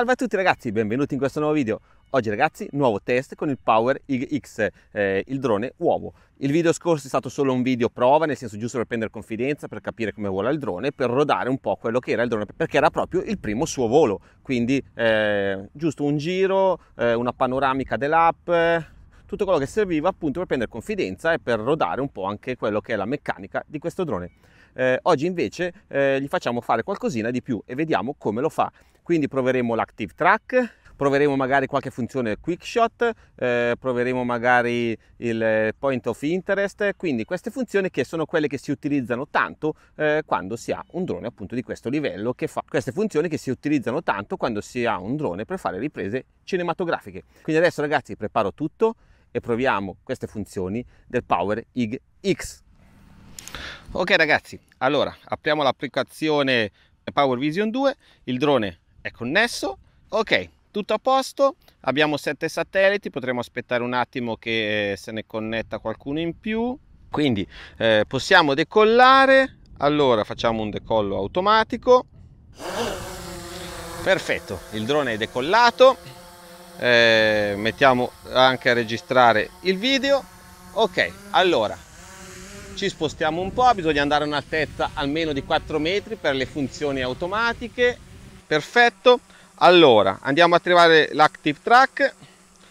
Salve a tutti ragazzi, benvenuti in questo nuovo video. Oggi ragazzi, nuovo test con il Power X, eh, il drone uovo. Il video scorso è stato solo un video prova, nel senso giusto per prendere confidenza, per capire come vola il drone, per rodare un po' quello che era il drone, perché era proprio il primo suo volo. Quindi eh, giusto un giro, eh, una panoramica dell'app, tutto quello che serviva appunto per prendere confidenza e per rodare un po' anche quello che è la meccanica di questo drone. Eh, oggi invece eh, gli facciamo fare qualcosina di più e vediamo come lo fa. Quindi proveremo l'active track, proveremo magari qualche funzione quick shot, eh, proveremo magari il point of interest, quindi queste funzioni che sono quelle che si utilizzano tanto eh, quando si ha un drone appunto di questo livello che fa queste funzioni che si utilizzano tanto quando si ha un drone per fare riprese cinematografiche. Quindi adesso ragazzi preparo tutto e proviamo queste funzioni del Power IG X ok ragazzi allora apriamo l'applicazione power vision 2 il drone è connesso ok tutto a posto abbiamo sette satelliti potremo aspettare un attimo che eh, se ne connetta qualcuno in più quindi eh, possiamo decollare allora facciamo un decollo automatico perfetto il drone è decollato eh, mettiamo anche a registrare il video ok allora ci spostiamo un po', bisogna andare a un'altezza almeno di 4 metri per le funzioni automatiche, perfetto. Allora, andiamo a attivare l'Active Track,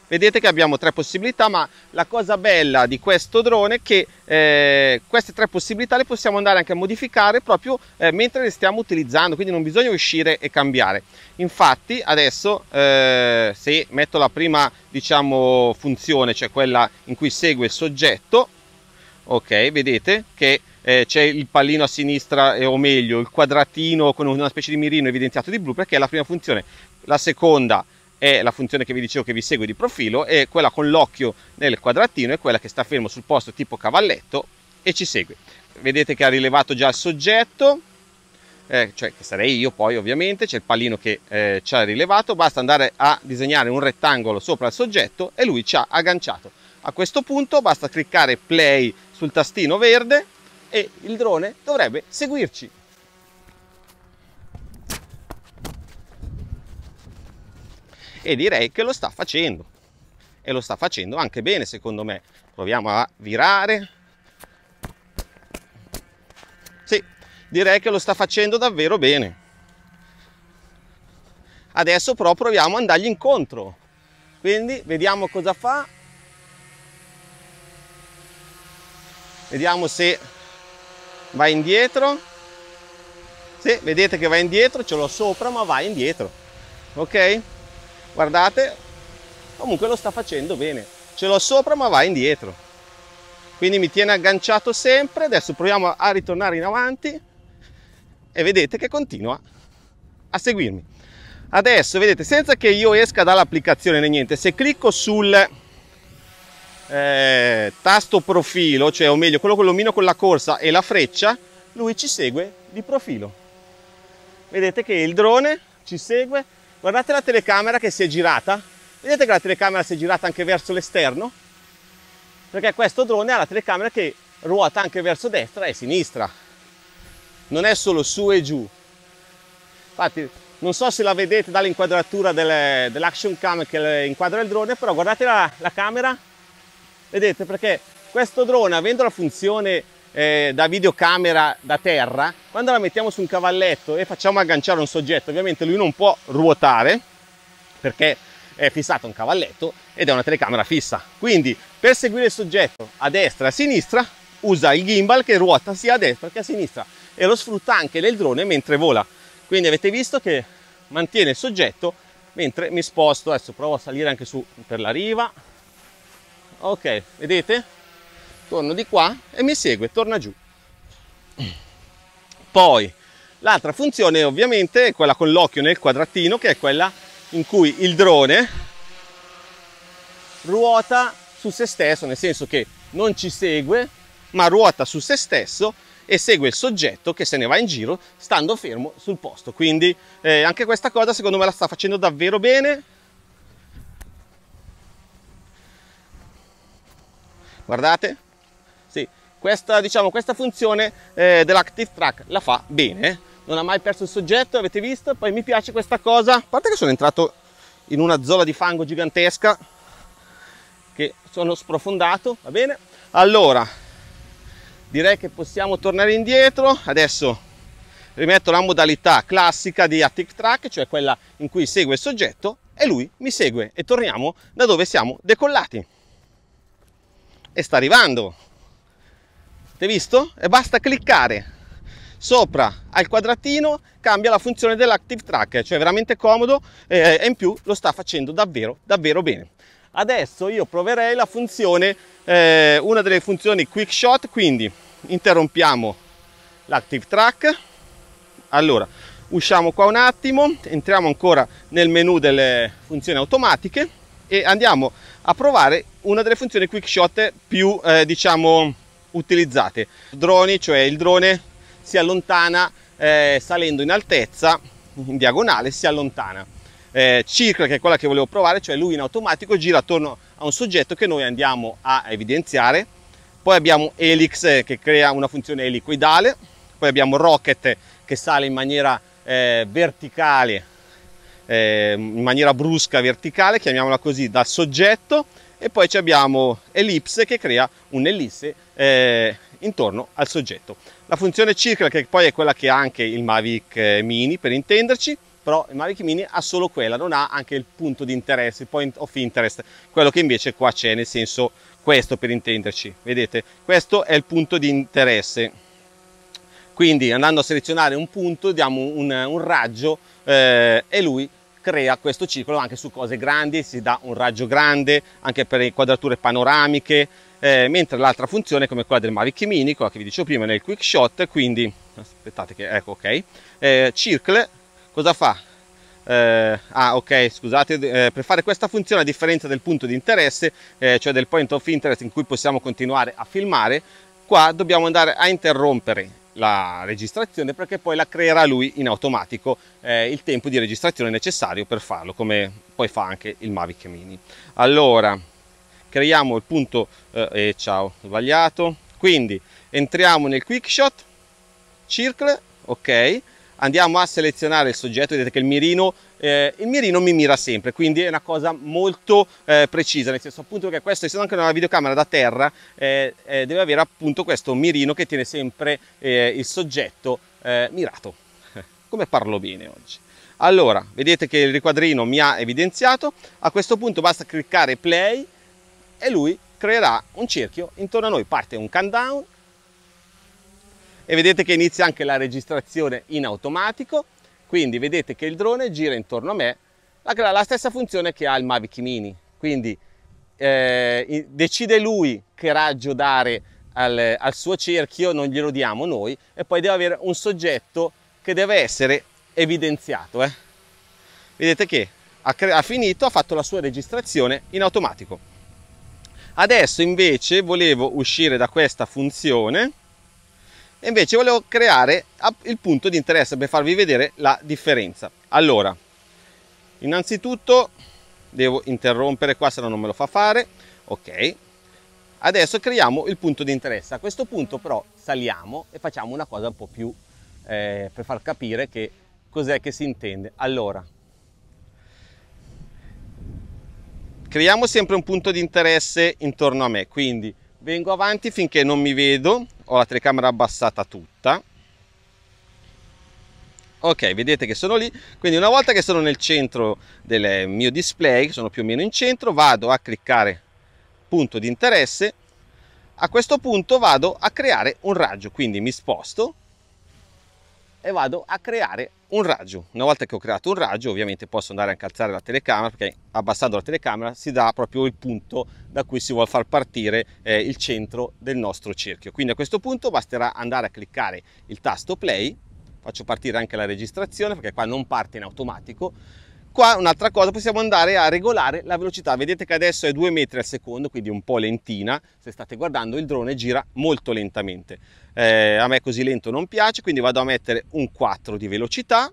vedete che abbiamo tre possibilità, ma la cosa bella di questo drone è che eh, queste tre possibilità le possiamo andare anche a modificare proprio eh, mentre le stiamo utilizzando, quindi non bisogna uscire e cambiare. Infatti adesso eh, se metto la prima diciamo, funzione, cioè quella in cui segue il soggetto, ok vedete che eh, c'è il pallino a sinistra eh, o meglio il quadratino con una specie di mirino evidenziato di blu perché è la prima funzione la seconda è la funzione che vi dicevo che vi segue di profilo è quella con l'occhio nel quadratino è quella che sta fermo sul posto tipo cavalletto e ci segue vedete che ha rilevato già il soggetto eh, cioè che sarei io poi ovviamente, c'è il pallino che eh, ci ha rilevato, basta andare a disegnare un rettangolo sopra il soggetto e lui ci ha agganciato a questo punto basta cliccare play sul tastino verde e il drone dovrebbe seguirci. E direi che lo sta facendo. E lo sta facendo anche bene secondo me. Proviamo a virare. Sì, direi che lo sta facendo davvero bene. Adesso però proviamo ad andargli incontro. Quindi vediamo cosa fa vediamo se va indietro sì, vedete che va indietro ce l'ho sopra ma va indietro ok guardate comunque lo sta facendo bene ce l'ho sopra ma va indietro quindi mi tiene agganciato sempre adesso proviamo a ritornare in avanti e vedete che continua a seguirmi adesso vedete senza che io esca dall'applicazione né niente se clicco sul eh, tasto profilo, cioè o meglio quello con l'omino con la corsa e la freccia, lui ci segue di profilo. Vedete che il drone ci segue, guardate la telecamera che si è girata, vedete che la telecamera si è girata anche verso l'esterno? Perché questo drone ha la telecamera che ruota anche verso destra e sinistra, non è solo su e giù. Infatti non so se la vedete dall'inquadratura dell'action cam che inquadra il drone, però guardate la, la camera Vedete perché questo drone avendo la funzione eh, da videocamera da terra, quando la mettiamo su un cavalletto e facciamo agganciare un soggetto, ovviamente lui non può ruotare perché è fissato un cavalletto ed è una telecamera fissa. Quindi per seguire il soggetto a destra e a sinistra usa il gimbal che ruota sia a destra che a sinistra e lo sfrutta anche nel drone mentre vola. Quindi avete visto che mantiene il soggetto mentre mi sposto. Adesso provo a salire anche su per la riva, ok vedete torno di qua e mi segue torna giù poi l'altra funzione ovviamente è quella con l'occhio nel quadratino che è quella in cui il drone ruota su se stesso nel senso che non ci segue ma ruota su se stesso e segue il soggetto che se ne va in giro stando fermo sul posto quindi eh, anche questa cosa secondo me la sta facendo davvero bene guardate, sì, questa, diciamo, questa funzione eh, dell'active track la fa bene, non ha mai perso il soggetto, avete visto, poi mi piace questa cosa, a parte che sono entrato in una zona di fango gigantesca, che sono sprofondato, va bene? Allora, direi che possiamo tornare indietro, adesso rimetto la modalità classica di Active Track, cioè quella in cui segue il soggetto e lui mi segue e torniamo da dove siamo decollati e sta arrivando avete visto? e basta cliccare sopra al quadratino cambia la funzione dell'active track cioè veramente comodo e in più lo sta facendo davvero davvero bene adesso io proverei la funzione eh, una delle funzioni quick shot quindi interrompiamo l'active track allora usciamo qua un attimo entriamo ancora nel menu delle funzioni automatiche e andiamo a provare una delle funzioni quick shot più eh, diciamo utilizzate droni cioè il drone si allontana eh, salendo in altezza in diagonale si allontana eh, circa che è quella che volevo provare cioè lui in automatico gira attorno a un soggetto che noi andiamo a evidenziare poi abbiamo helix eh, che crea una funzione elicoidale poi abbiamo rocket che sale in maniera eh, verticale eh, in maniera brusca, verticale, chiamiamola così, dal soggetto e poi abbiamo ellipse che crea un'ellisse eh, intorno al soggetto. La funzione circola che poi è quella che ha anche il Mavic eh, Mini per intenderci, però il Mavic Mini ha solo quella, non ha anche il punto di interesse, il point of interest, quello che invece qua c'è, nel senso questo per intenderci, vedete, questo è il punto di interesse. Quindi andando a selezionare un punto diamo un, un raggio eh, e lui crea questo circolo anche su cose grandi, si dà un raggio grande anche per inquadrature panoramiche, eh, mentre l'altra funzione come quella del Mavic Mini, quella che vi dicevo prima nel quick shot, quindi aspettate che ecco ok, eh, circle cosa fa? Eh, ah ok scusate, eh, per fare questa funzione a differenza del punto di interesse, eh, cioè del point of interest in cui possiamo continuare a filmare, qua dobbiamo andare a interrompere la registrazione perché poi la creerà lui in automatico eh, il tempo di registrazione necessario per farlo come poi fa anche il Mavic Mini allora creiamo il punto eh, eh ciao sbagliato quindi entriamo nel quick shot circle ok andiamo a selezionare il soggetto, vedete che il mirino, eh, il mirino mi mira sempre, quindi è una cosa molto eh, precisa, nel senso appunto che questo, essendo anche una videocamera da terra, eh, eh, deve avere appunto questo mirino che tiene sempre eh, il soggetto eh, mirato. Come parlo bene oggi. Allora, vedete che il riquadrino mi ha evidenziato, a questo punto basta cliccare play e lui creerà un cerchio intorno a noi, parte un countdown e vedete che inizia anche la registrazione in automatico, quindi vedete che il drone gira intorno a me, la, la stessa funzione che ha il Mavic Mini, quindi eh, decide lui che raggio dare al, al suo cerchio, non glielo diamo noi, e poi deve avere un soggetto che deve essere evidenziato. Eh. Vedete che ha, ha finito, ha fatto la sua registrazione in automatico. Adesso invece volevo uscire da questa funzione e invece volevo creare il punto di interesse per farvi vedere la differenza. Allora, innanzitutto devo interrompere qua se no non me lo fa fare, ok. Adesso creiamo il punto di interesse, a questo punto però saliamo e facciamo una cosa un po' più eh, per far capire che cos'è che si intende. Allora, creiamo sempre un punto di interesse intorno a me, quindi vengo avanti finché non mi vedo ho la telecamera abbassata tutta ok vedete che sono lì quindi una volta che sono nel centro del mio display sono più o meno in centro vado a cliccare punto di interesse a questo punto vado a creare un raggio quindi mi sposto e vado a creare un raggio. Una volta che ho creato un raggio, ovviamente posso andare anche a alzare la telecamera, perché abbassando la telecamera si dà proprio il punto da cui si vuole far partire eh, il centro del nostro cerchio. Quindi a questo punto basterà andare a cliccare il tasto play, faccio partire anche la registrazione, perché qua non parte in automatico, Qua un'altra cosa, possiamo andare a regolare la velocità, vedete che adesso è 2 metri al secondo, quindi un po' lentina, se state guardando il drone gira molto lentamente eh, a me così lento non piace, quindi vado a mettere un 4 di velocità,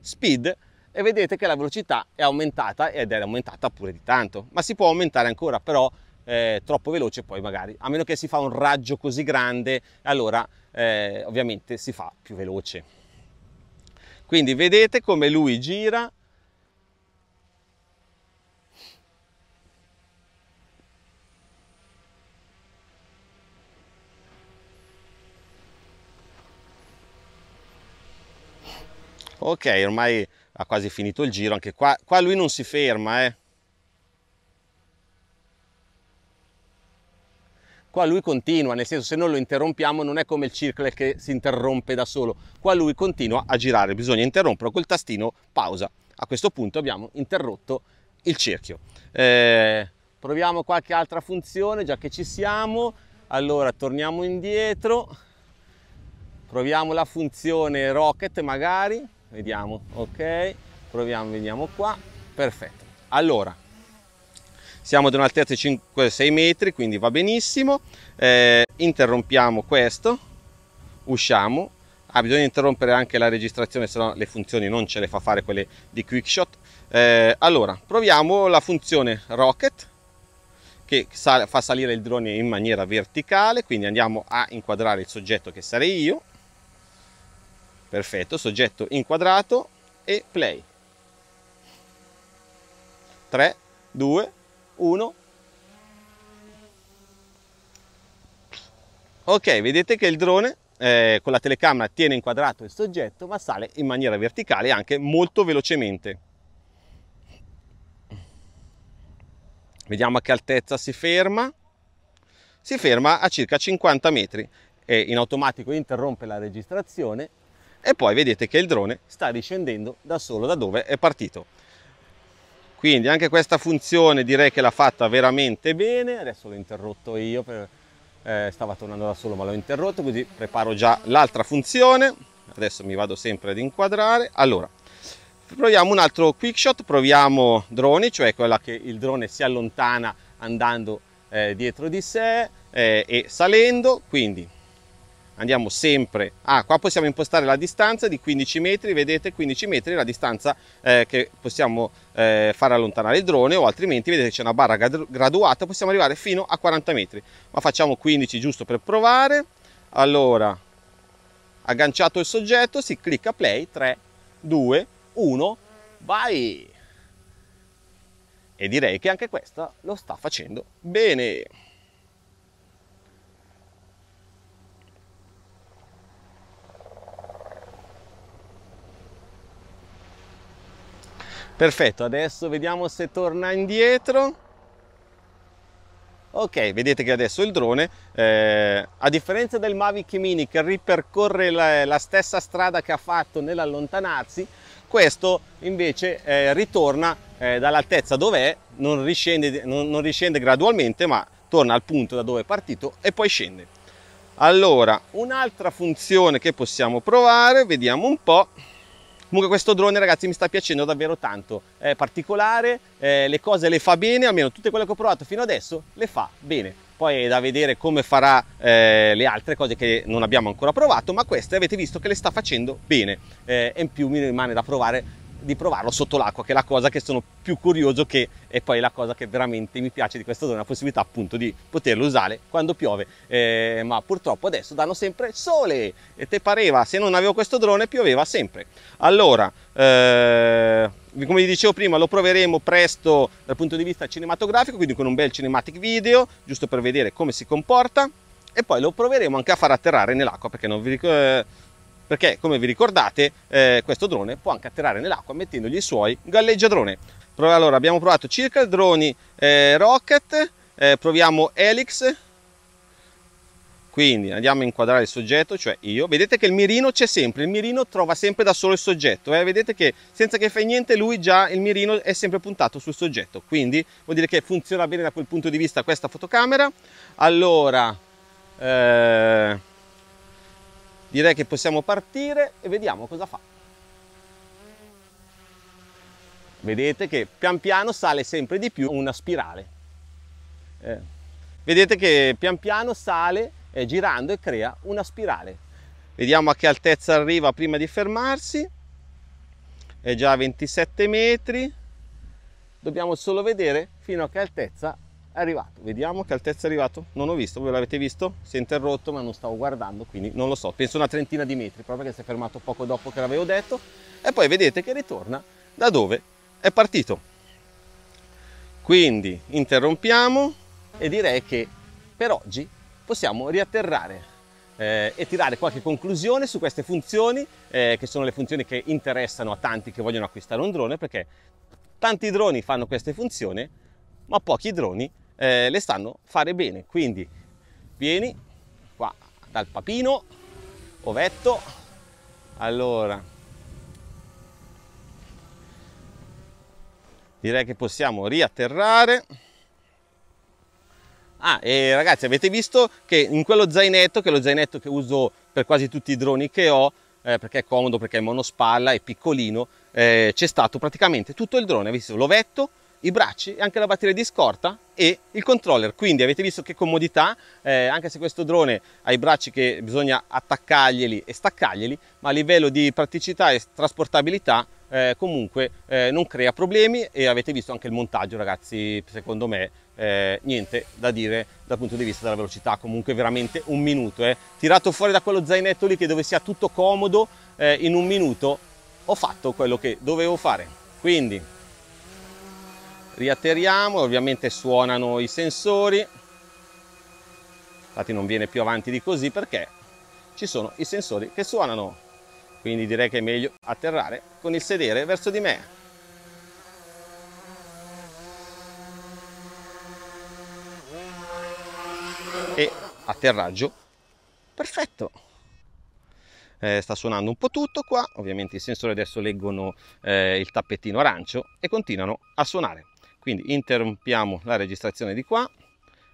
speed, e vedete che la velocità è aumentata ed è aumentata pure di tanto, ma si può aumentare ancora, però eh, troppo veloce poi magari, a meno che si fa un raggio così grande, allora eh, ovviamente si fa più veloce. Quindi vedete come lui gira, ok ormai ha quasi finito il giro anche qua qua lui non si ferma eh qua lui continua, nel senso se non lo interrompiamo non è come il circle che si interrompe da solo, qua lui continua a girare, bisogna interromperlo col tastino pausa. A questo punto abbiamo interrotto il cerchio. Eh, proviamo qualche altra funzione, già che ci siamo, allora torniamo indietro, proviamo la funzione rocket magari, vediamo, ok, proviamo, vediamo qua, perfetto. Allora, siamo ad un'altezza di 5-6 metri, quindi va benissimo, eh, interrompiamo questo, usciamo, ah, bisogna interrompere anche la registrazione, se no le funzioni non ce le fa fare quelle di QuickShot. Eh, allora, proviamo la funzione Rocket, che fa salire il drone in maniera verticale, quindi andiamo a inquadrare il soggetto che sarei io, Perfetto, soggetto inquadrato e play. 3, 2, 1. Ok, vedete che il drone eh, con la telecamera tiene inquadrato il soggetto ma sale in maniera verticale anche molto velocemente. Vediamo a che altezza si ferma. Si ferma a circa 50 metri e in automatico interrompe la registrazione e poi vedete che il drone sta discendendo da solo da dove è partito quindi anche questa funzione direi che l'ha fatta veramente bene adesso l'ho interrotto io per, eh, stava tornando da solo ma l'ho interrotto così preparo già l'altra funzione adesso mi vado sempre ad inquadrare allora proviamo un altro quick shot proviamo droni cioè quella che il drone si allontana andando eh, dietro di sé eh, e salendo quindi andiamo sempre ah qua possiamo impostare la distanza di 15 metri vedete 15 metri la distanza eh, che possiamo eh, fare allontanare il drone o altrimenti vedete c'è una barra graduata possiamo arrivare fino a 40 metri ma facciamo 15 giusto per provare allora agganciato il soggetto si clicca play 3 2 1 vai e direi che anche questa lo sta facendo bene Perfetto, adesso vediamo se torna indietro. Ok, vedete che adesso il drone, eh, a differenza del Mavic Mini che ripercorre la, la stessa strada che ha fatto nell'allontanarsi, questo invece eh, ritorna eh, dall'altezza dov'è, non non, non riscende gradualmente ma torna al punto da dove è partito e poi scende. Allora, un'altra funzione che possiamo provare, vediamo un po' Comunque questo drone ragazzi mi sta piacendo davvero tanto, è particolare, eh, le cose le fa bene, almeno tutte quelle che ho provato fino adesso le fa bene. Poi è da vedere come farà eh, le altre cose che non abbiamo ancora provato, ma queste avete visto che le sta facendo bene eh, e in più mi rimane da provare di provarlo sotto l'acqua, che è la cosa che sono più curioso che è poi la cosa che veramente mi piace di questa zona, la possibilità appunto di poterlo usare quando piove, eh, ma purtroppo adesso danno sempre sole e te pareva, se non avevo questo drone pioveva sempre. Allora, eh, come vi dicevo prima lo proveremo presto dal punto di vista cinematografico, quindi con un bel cinematic video, giusto per vedere come si comporta e poi lo proveremo anche a far atterrare nell'acqua perché non vi ricordo eh, perché come vi ricordate eh, questo drone può anche atterrare nell'acqua mettendogli i suoi galleggiadrone. Allora abbiamo provato circa droni eh, rocket, eh, proviamo helix, quindi andiamo a inquadrare il soggetto, cioè io. Vedete che il mirino c'è sempre, il mirino trova sempre da solo il soggetto. Eh? Vedete che senza che fai niente lui già il mirino è sempre puntato sul soggetto. Quindi vuol dire che funziona bene da quel punto di vista questa fotocamera. Allora... Eh Direi che possiamo partire e vediamo cosa fa. Vedete che pian piano sale sempre di più una spirale. Eh. Vedete che pian piano sale eh, girando e crea una spirale. Vediamo a che altezza arriva prima di fermarsi. È già a 27 metri. Dobbiamo solo vedere fino a che altezza arrivato vediamo che altezza è arrivato non ho visto voi l'avete visto si è interrotto ma non stavo guardando quindi non lo so penso una trentina di metri proprio che si è fermato poco dopo che l'avevo detto e poi vedete che ritorna da dove è partito quindi interrompiamo e direi che per oggi possiamo riatterrare eh, e tirare qualche conclusione su queste funzioni eh, che sono le funzioni che interessano a tanti che vogliono acquistare un drone perché tanti droni fanno queste funzioni ma pochi droni eh, le stanno fare bene. Quindi vieni qua dal papino, ovetto, allora direi che possiamo riatterrare. Ah, e ragazzi, avete visto che in quello zainetto, che è lo zainetto che uso per quasi tutti i droni che ho, eh, perché è comodo, perché è monospalla, è piccolino, eh, c'è stato praticamente tutto il drone. visto l'ovetto, i bracci e anche la batteria di scorta e il controller quindi avete visto che comodità eh, anche se questo drone ha i bracci che bisogna attaccarglieli e staccarglieli ma a livello di praticità e trasportabilità eh, comunque eh, non crea problemi e avete visto anche il montaggio ragazzi secondo me eh, niente da dire dal punto di vista della velocità comunque veramente un minuto eh. tirato fuori da quello zainetto lì che dove sia tutto comodo eh, in un minuto ho fatto quello che dovevo fare quindi riatteriamo ovviamente suonano i sensori, infatti non viene più avanti di così perché ci sono i sensori che suonano, quindi direi che è meglio atterrare con il sedere verso di me. E atterraggio perfetto. Eh, sta suonando un po' tutto qua, ovviamente i sensori adesso leggono eh, il tappetino arancio e continuano a suonare quindi interrompiamo la registrazione di qua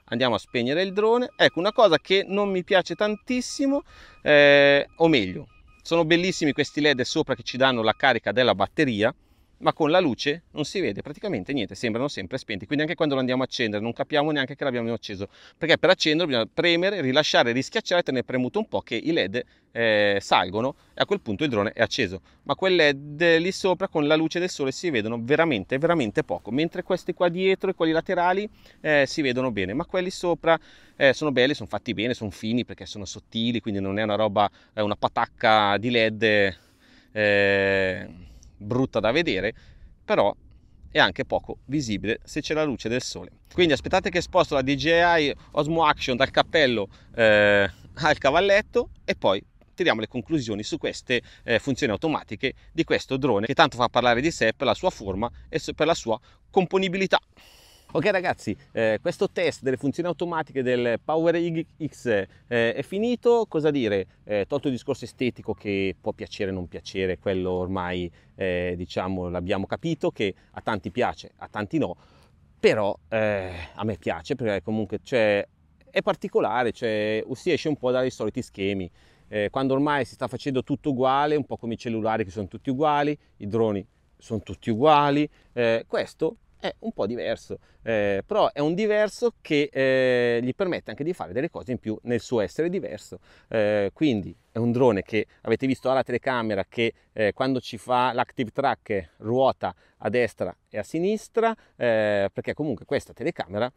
andiamo a spegnere il drone ecco una cosa che non mi piace tantissimo eh, o meglio sono bellissimi questi led sopra che ci danno la carica della batteria ma con la luce non si vede praticamente niente, sembrano sempre spenti, quindi anche quando lo andiamo a accendere non capiamo neanche che l'abbiamo acceso, perché per accenderlo bisogna premere, rilasciare, rischiacciare, tenere premuto un po' che i led eh, salgono e a quel punto il drone è acceso, ma quel led lì sopra con la luce del sole si vedono veramente veramente poco, mentre questi qua dietro e quelli laterali eh, si vedono bene, ma quelli sopra eh, sono belli, sono fatti bene, sono fini perché sono sottili, quindi non è una roba, è eh, una patacca di led eh, brutta da vedere, però è anche poco visibile se c'è la luce del sole. Quindi aspettate che sposto la DJI Osmo Action dal cappello eh, al cavalletto e poi tiriamo le conclusioni su queste eh, funzioni automatiche di questo drone che tanto fa parlare di sé per la sua forma e per la sua componibilità. Ok ragazzi, eh, questo test delle funzioni automatiche del Power X eh, è finito, cosa dire? Eh, tolto il discorso estetico che può piacere o non piacere, quello ormai eh, diciamo l'abbiamo capito che a tanti piace, a tanti no, però eh, a me piace perché comunque cioè, è particolare, cioè, si esce un po' dai soliti schemi. Eh, quando ormai si sta facendo tutto uguale, un po' come i cellulari che sono tutti uguali, i droni sono tutti uguali, questo è un po' diverso, eh, però è un diverso che eh, gli permette anche di fare delle cose in più nel suo essere diverso. Eh, quindi è un drone che avete visto alla telecamera che eh, quando ci fa l'active track eh, ruota a destra e a sinistra, eh, perché comunque questa telecamera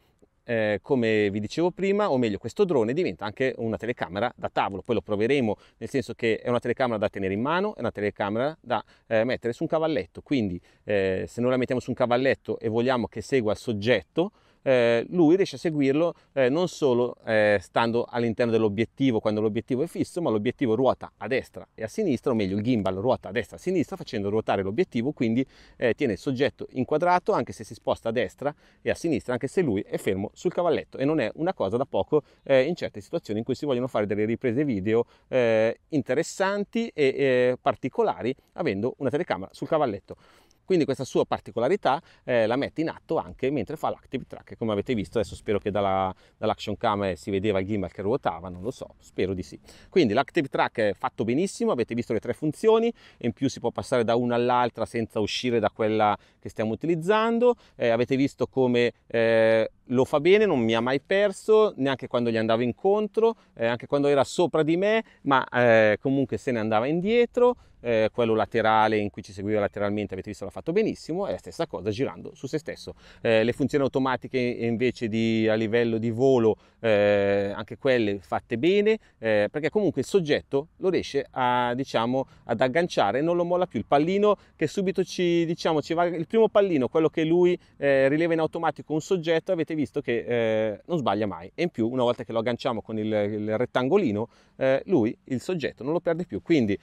eh, come vi dicevo prima, o meglio questo drone diventa anche una telecamera da tavolo, poi lo proveremo nel senso che è una telecamera da tenere in mano, è una telecamera da eh, mettere su un cavalletto, quindi eh, se noi la mettiamo su un cavalletto e vogliamo che segua il soggetto, eh, lui riesce a seguirlo eh, non solo eh, stando all'interno dell'obiettivo quando l'obiettivo è fisso, ma l'obiettivo ruota a destra e a sinistra, o meglio il gimbal ruota a destra e a sinistra facendo ruotare l'obiettivo, quindi eh, tiene il soggetto inquadrato anche se si sposta a destra e a sinistra, anche se lui è fermo sul cavalletto e non è una cosa da poco eh, in certe situazioni in cui si vogliono fare delle riprese video interessanti e particolari avendo una telecamera sul cavalletto. Quindi questa sua particolarità eh, la mette in atto anche mentre fa l'active track, come avete visto, adesso spero che dalla, dall'action cam eh, si vedeva il gimbal che ruotava, non lo so, spero di sì. Quindi l'active track è fatto benissimo, avete visto le tre funzioni, in più si può passare da una all'altra senza uscire da quella che stiamo utilizzando, eh, avete visto come... Eh, lo fa bene, non mi ha mai perso, neanche quando gli andavo incontro, eh, anche quando era sopra di me, ma eh, comunque se ne andava indietro eh, quello laterale in cui ci seguiva lateralmente avete visto l'ha fatto benissimo, è la stessa cosa girando su se stesso. Eh, le funzioni automatiche invece di, a livello di volo, eh, anche quelle fatte bene, eh, perché comunque il soggetto lo riesce a, diciamo, ad agganciare, non lo molla più, il pallino che subito ci, diciamo, ci va, il primo pallino, quello che lui eh, rileva in automatico un soggetto, avete visto che eh, non sbaglia mai e in più una volta che lo agganciamo con il, il rettangolino, lui il soggetto non lo perde più. Quindi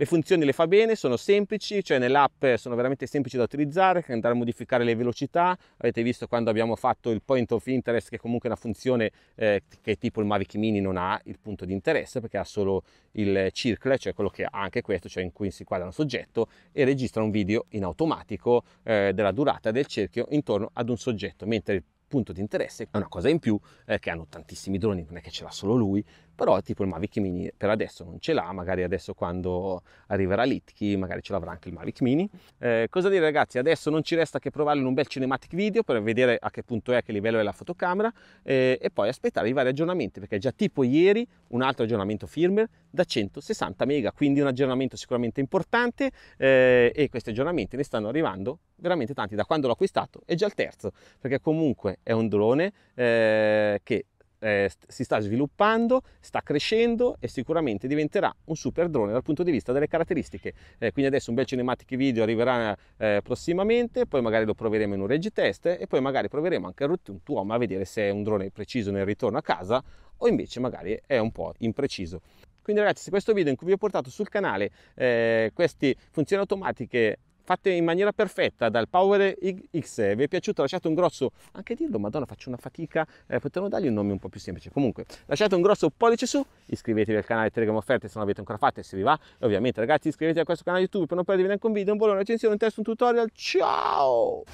le funzioni le fa bene, sono semplici, cioè nell'app sono veramente semplici da utilizzare, andare a modificare le velocità, avete visto quando abbiamo fatto il point of interest che comunque è una funzione eh, che tipo il Mavic Mini non ha il punto di interesse perché ha solo il circle, cioè quello che ha anche questo, cioè in cui si inquadra un soggetto e registra un video in automatico eh, della durata del cerchio intorno ad un soggetto, mentre il punto di interesse è una cosa in più eh, che hanno tantissimi droni, non è che ce l'ha solo lui, però tipo il Mavic Mini per adesso non ce l'ha, magari adesso quando arriverà l'Itki magari ce l'avrà anche il Mavic Mini. Eh, cosa dire ragazzi, adesso non ci resta che provarlo in un bel cinematic video per vedere a che punto è, a che livello è la fotocamera eh, e poi aspettare i vari aggiornamenti perché già tipo ieri un altro aggiornamento firmware da 160 mega, quindi un aggiornamento sicuramente importante eh, e questi aggiornamenti ne stanno arrivando veramente tanti, da quando l'ho acquistato è già il terzo perché comunque è un drone eh, che eh, si sta sviluppando, sta crescendo e sicuramente diventerà un super drone dal punto di vista delle caratteristiche. Eh, quindi adesso un bel cinematic video arriverà eh, prossimamente, poi magari lo proveremo in un regi test e poi magari proveremo anche a Rotten Tuoma a vedere se è un drone preciso nel ritorno a casa o invece magari è un po' impreciso. Quindi ragazzi, se questo video in cui vi ho portato sul canale eh, queste funzioni automatiche fatte in maniera perfetta dal Power X, vi è piaciuto lasciate un grosso, anche dirlo, madonna faccio una fatica, eh, potremmo dargli un nome un po' più semplice, comunque lasciate un grosso pollice su, iscrivetevi al canale Telegram Offerte se non l'avete ancora fatto e se vi va, e ovviamente ragazzi iscrivetevi a questo canale YouTube per non perdervi neanche un video, un volo, una recensione, un test, un tutorial, ciao!